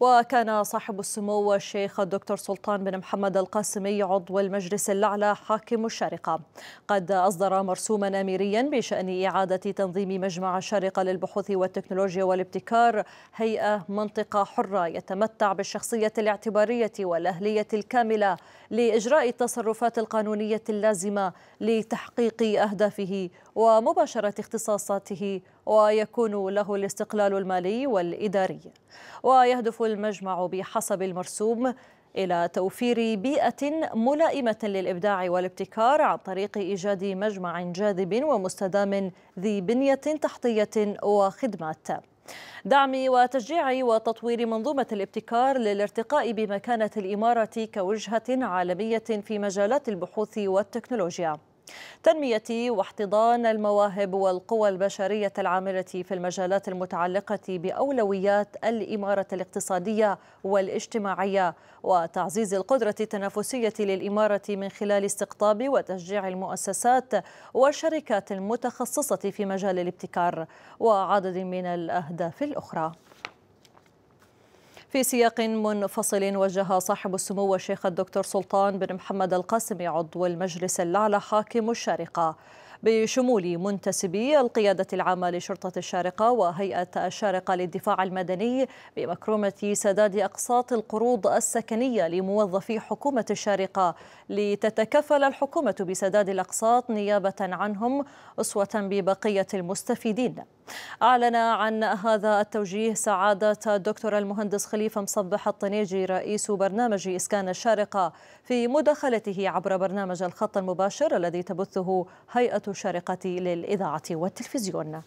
وكان صاحب السمو الشيخ الدكتور سلطان بن محمد القاسمي عضو المجلس الأعلى حاكم الشارقة قد أصدر مرسوما أميريا بشأن إعادة تنظيم مجمع الشارقة للبحوث والتكنولوجيا والابتكار هيئة منطقة حرة يتمتع بالشخصية الاعتبارية والأهلية الكاملة لإجراء التصرفات القانونية اللازمة لتحقيق أهدافه ومباشرة اختصاصاته ويكون له الاستقلال المالي والإداري ويهدف المجمع بحسب المرسوم إلى توفير بيئة ملائمة للإبداع والابتكار عن طريق إيجاد مجمع جاذب ومستدام ذي بنية تحتية وخدمات دعم وتشجيع وتطوير منظومة الابتكار للارتقاء بمكانة الإمارة كوجهة عالمية في مجالات البحوث والتكنولوجيا تنمية واحتضان المواهب والقوى البشرية العاملة في المجالات المتعلقة بأولويات الإمارة الاقتصادية والاجتماعية وتعزيز القدرة التنافسية للإمارة من خلال استقطاب وتشجيع المؤسسات والشركات المتخصصة في مجال الابتكار وعدد من الأهداف الأخرى في سياق منفصل وجه صاحب السمو الشيخ الدكتور سلطان بن محمد القاسمي عضو المجلس الأعلى حاكم الشارقة بشمول منتسبي القيادة العامة لشرطة الشارقة وهيئة الشارقة للدفاع المدني بمكرمة سداد أقساط القروض السكنية لموظفي حكومة الشارقة لتتكفل الحكومة بسداد الأقساط نيابة عنهم أسوة ببقية المستفيدين أعلن عن هذا التوجيه سعادة الدكتور المهندس خليفة مصبح الطنيجي رئيس برنامج إسكان الشارقة في مداخلته عبر برنامج الخط المباشر الذي تبثه هيئة الشارقة للإذاعة والتلفزيون